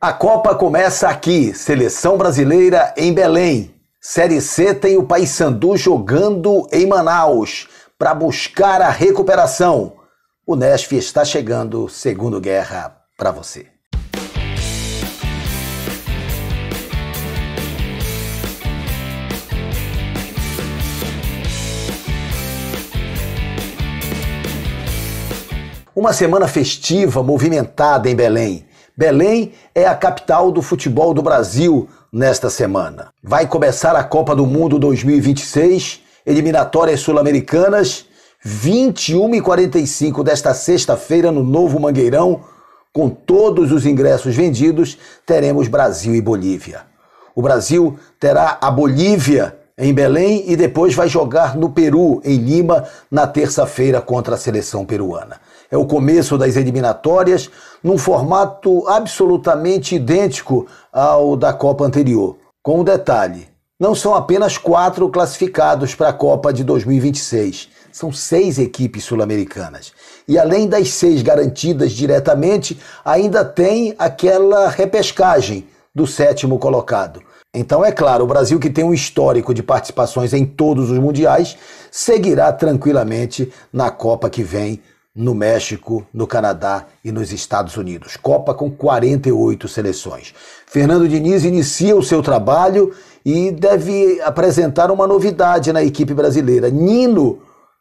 A Copa começa aqui, seleção brasileira em Belém. Série C tem o Paysandu jogando em Manaus para buscar a recuperação. O Nesf está chegando, segundo guerra, para você. Uma semana festiva movimentada em Belém. Belém é a capital do futebol do Brasil nesta semana. Vai começar a Copa do Mundo 2026, eliminatórias sul-americanas, 21h45 desta sexta-feira no Novo Mangueirão. Com todos os ingressos vendidos, teremos Brasil e Bolívia. O Brasil terá a Bolívia em Belém e depois vai jogar no Peru, em Lima, na terça-feira contra a seleção peruana é o começo das eliminatórias, num formato absolutamente idêntico ao da Copa anterior. Com um detalhe: não são apenas quatro classificados para a Copa de 2026, são seis equipes sul-americanas. E além das seis garantidas diretamente, ainda tem aquela repescagem do sétimo colocado. Então, é claro, o Brasil, que tem um histórico de participações em todos os mundiais, seguirá tranquilamente na Copa que vem no México, no Canadá e nos Estados Unidos. Copa com 48 seleções. Fernando Diniz inicia o seu trabalho e deve apresentar uma novidade na equipe brasileira. Nino,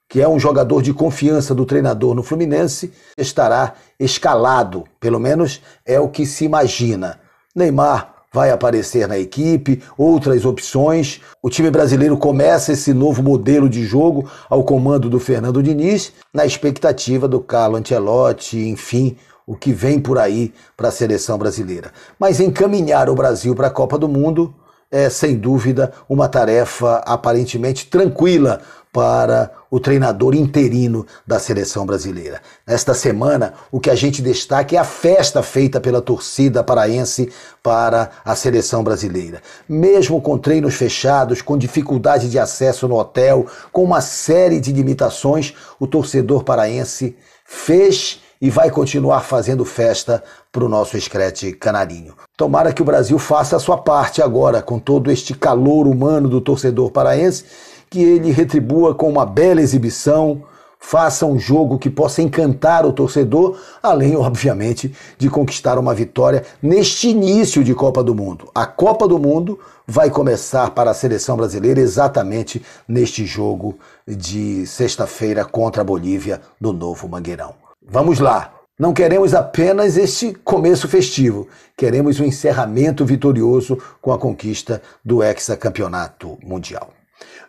que é um jogador de confiança do treinador no Fluminense, estará escalado, pelo menos é o que se imagina. Neymar vai aparecer na equipe, outras opções. O time brasileiro começa esse novo modelo de jogo ao comando do Fernando Diniz, na expectativa do Carlo Ancelotti, enfim, o que vem por aí para a seleção brasileira. Mas encaminhar o Brasil para a Copa do Mundo é sem dúvida uma tarefa aparentemente tranquila para o treinador interino da seleção brasileira. Nesta semana, o que a gente destaca é a festa feita pela torcida paraense para a seleção brasileira. Mesmo com treinos fechados, com dificuldade de acesso no hotel, com uma série de limitações, o torcedor paraense fez e vai continuar fazendo festa para o nosso escrete canarinho. Tomara que o Brasil faça a sua parte agora, com todo este calor humano do torcedor paraense, que ele retribua com uma bela exibição, faça um jogo que possa encantar o torcedor, além, obviamente, de conquistar uma vitória neste início de Copa do Mundo. A Copa do Mundo vai começar para a seleção brasileira exatamente neste jogo de sexta-feira contra a Bolívia do Novo Mangueirão. Vamos lá! Não queremos apenas este começo festivo, queremos um encerramento vitorioso com a conquista do hexacampeonato mundial.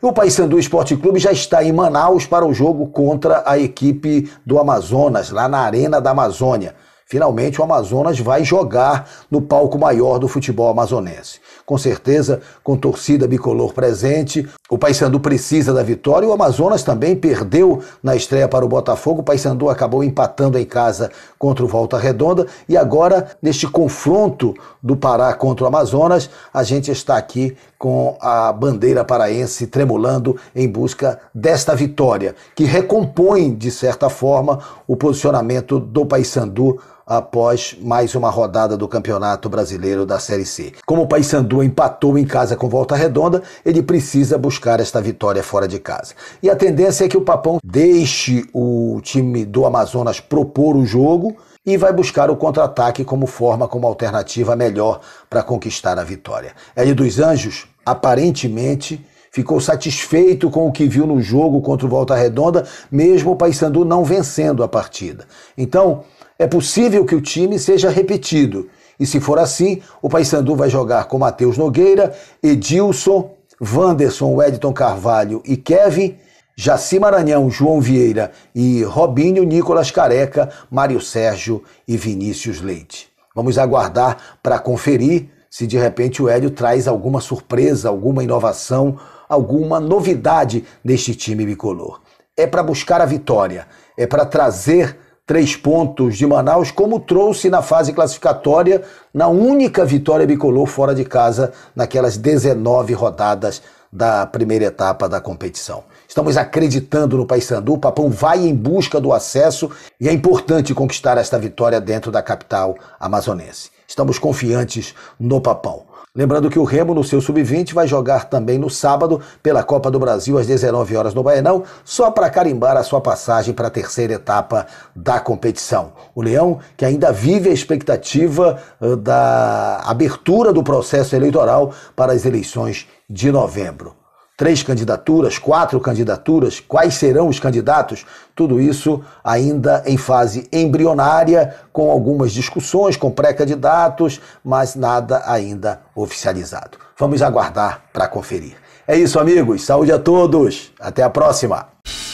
O Paysandu Esporte Clube já está em Manaus para o jogo contra a equipe do Amazonas, lá na Arena da Amazônia. Finalmente, o Amazonas vai jogar no palco maior do futebol amazonense. Com certeza, com torcida bicolor presente, o Paysandu precisa da vitória. O Amazonas também perdeu na estreia para o Botafogo. O Paysandu acabou empatando em casa contra o Volta Redonda. E agora, neste confronto do Pará contra o Amazonas, a gente está aqui com a bandeira paraense tremulando em busca desta vitória, que recompõe, de certa forma, o posicionamento do Paysandu após mais uma rodada do Campeonato Brasileiro da Série C. Como o Paysandu empatou em casa com Volta Redonda, ele precisa buscar esta vitória fora de casa. E a tendência é que o Papão deixe o time do Amazonas propor o jogo e vai buscar o contra-ataque como forma, como alternativa melhor para conquistar a vitória. L dos Anjos, aparentemente, ficou satisfeito com o que viu no jogo contra o Volta Redonda, mesmo o Paysandu não vencendo a partida. Então, é possível que o time seja repetido. E se for assim, o Paysandu vai jogar com Matheus Nogueira, Edilson, Wanderson, Edson Carvalho e Kevin, Jaci Maranhão, João Vieira e Robinho, Nicolas Careca, Mário Sérgio e Vinícius Leite. Vamos aguardar para conferir se de repente o Hélio traz alguma surpresa, alguma inovação, alguma novidade neste time bicolor. É para buscar a vitória, é para trazer três pontos de Manaus, como trouxe na fase classificatória, na única vitória bicolor fora de casa, naquelas 19 rodadas da primeira etapa da competição. Estamos acreditando no Paysandu. O Papão vai em busca do acesso e é importante conquistar esta vitória dentro da capital amazonense. Estamos confiantes no Papão. Lembrando que o Remo, no seu sub-20, vai jogar também no sábado pela Copa do Brasil às 19 horas no Baianão, só para carimbar a sua passagem para a terceira etapa da competição. O Leão, que ainda vive a expectativa da abertura do processo eleitoral para as eleições de novembro três candidaturas, quatro candidaturas, quais serão os candidatos, tudo isso ainda em fase embrionária, com algumas discussões com pré-candidatos, mas nada ainda oficializado. Vamos aguardar para conferir. É isso, amigos. Saúde a todos. Até a próxima.